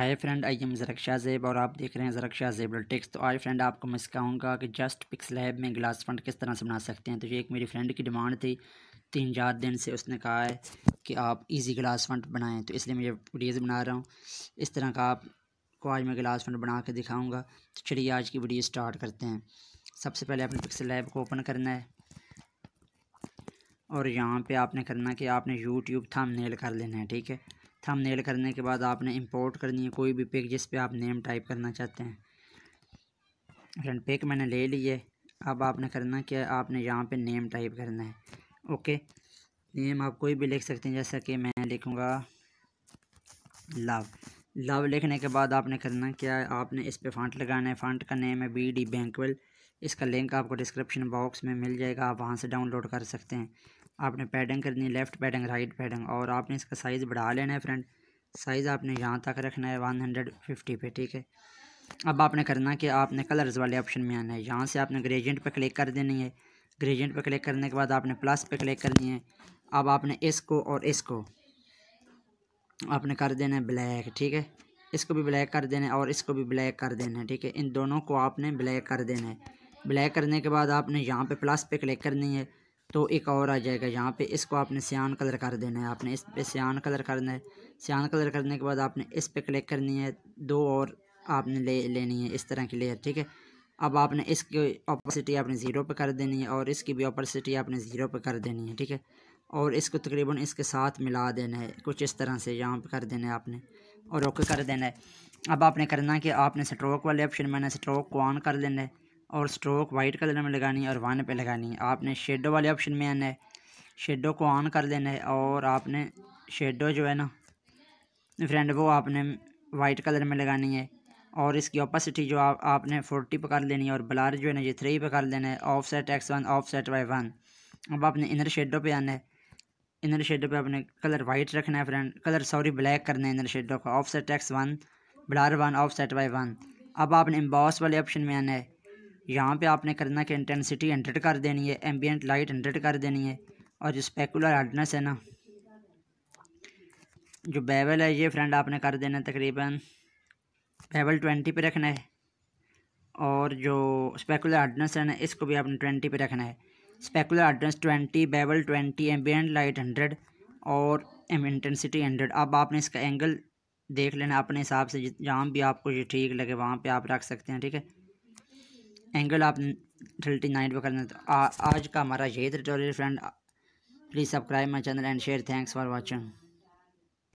hi friend I am जरक्षा जेब और आप देख रहे हैं जरक्षा जेब टिक्स तो आज फ्रेंड आपको मैं सिखाऊंगा कि जस्ट पिक्स लैब में ग्लास फंड किस तरह से बना सकते हैं तो ये एक मेरी फ्रेंड की डिमांड थी तीन चार दिन से उसने कहा है कि आप इजी ग्लास फंड बनाएं तो इसलिए मैं ये वीडियोज़ बना रहा हूँ इस तरह का आपको आज मैं ग्लास फंड बना के दिखाऊँगा तो चलिए आज की वीडियो स्टार्ट करते हैं सबसे पहले आपने पिक्स लैब को ओपन करना है और यहाँ पर आपने करना कि आपने यूट्यूब थाम कर लेना है ठीक है थंबनेल करने के बाद आपने इंपोर्ट करनी है कोई भी पिक जिस पे आप नेम टाइप करना चाहते हैं फ्रेंड पिक मैंने ले ली है अब आपने करना क्या आपने यहाँ पे नेम टाइप करना है ओके नेम आप कोई भी लिख सकते हैं जैसा कि मैं लिखूँगा लव लव लिखने के बाद आपने करना क्या है आपने इस पर फ़ॉन्ट लगाना है फंड का नेम है बी डी बैंकवेल इसका लिंक आपको डिस्क्रिप्शन बॉक्स में मिल जाएगा आप वहाँ से डाउनलोड कर सकते हैं आपने पैडिंग करनी है लेफ़्ट पैडिंग राइट पैडिंग और आपने इसका साइज़ बढ़ा लेना है फ्रेंड साइज़ आपने यहाँ तक रखना है वन हंड्रेड फिफ्टी पे ठीक है अब आपने करना कि आपने कलर्स वाले ऑप्शन में आना है यहाँ से आपने ग्रेजेंट पर क्लिक कर देनी है ग्रेजेंट पर क्लिक करने के बाद आपने प्लस पर क्लिक करनी है अब आपने इसको और इसको आपने कर देना है ब्लैक ठीक है इसको भी ब्लैक कर देना है और इसको भी ब्लैक कर देना है ठीक है इन दोनों को आपने ब्लैक कर देना है ब्लैक करने के बाद आपने यहाँ पे प्लस पे क्लिक करनी है तो एक और आ जाएगा यहाँ पे इसको आपने सियान कलर कर देना है आपने इस पर सियान कलर करना है सियान कलर करने के बाद आपने इस पर क्लिक करनी है दो और आपने ले लेनी है इस तरह की लेयर ठीक है अब आपने इसकी ऑपोसिटी आपने ज़ीरो पे कर देनी है और इसकी भी ऑपोसिटी आपने ज़ीरो पे कर देनी है ठीक है और इसको तकरीबन इसके साथ मिला देना है कुछ इस तरह से यहाँ पर कर देना है आपने और ओके कर देना है अब आपने करना है कि आपने स्ट्रोक वाले ऑप्शन मैंने स्ट्रोक को ऑन कर लेना है और स्ट्रोक वाइट कलर में लगानी है और वन पे लगानी है आपने शेडो वाले ऑप्शन में आना है शेडो को ऑन कर लेना है और आपने शेडो जो है ना फ्रेंड वो आपने वाइट कलर में लगानी है और इसकी ओपासिटी जो आप आपने फोर्टी पर कर लेनी है और ब्लार जो है ना ये थ्री पर कर लेना है offset X one offset Y one अब आपने इनर शेडो पे आना है इनर शेडो पे आपने कलर वाइट रखना है फ्रेंड कलर सॉरी ब्लैक करना है इनर शेडो का offset X one blur one offset Y one अब आपने एम्बॉस वाले ऑप्शन में आना है यहाँ पे आपने करना कि इंटेंसिटी हंड्रेड कर देनी है एम्बियट लाइट हंड्रेड कर देनी है और जो स्पेकुलर हार्डनेस है ना जो बेवल है ये फ्रेंड आपने कर देना तकरीबन बेवल ट्वेंटी पे रखना है और जो स्पेकुलर हार्डनेस है ना इसको भी आपने ट्वेंटी पे रखना है specular hardness twenty bevel twenty ambient light hundred और इंटेंसिटी हंड्रेड अब आपने इसका एंगल देख लेना अपने हिसाब से जहाँ भी आपको ये ठीक लगे वहाँ पे आप रख सकते हैं ठीक है एंगल आप थर्टी नाइन पर करना तो आज का हमारा यही tutorial friend please subscribe my channel and share thanks for watching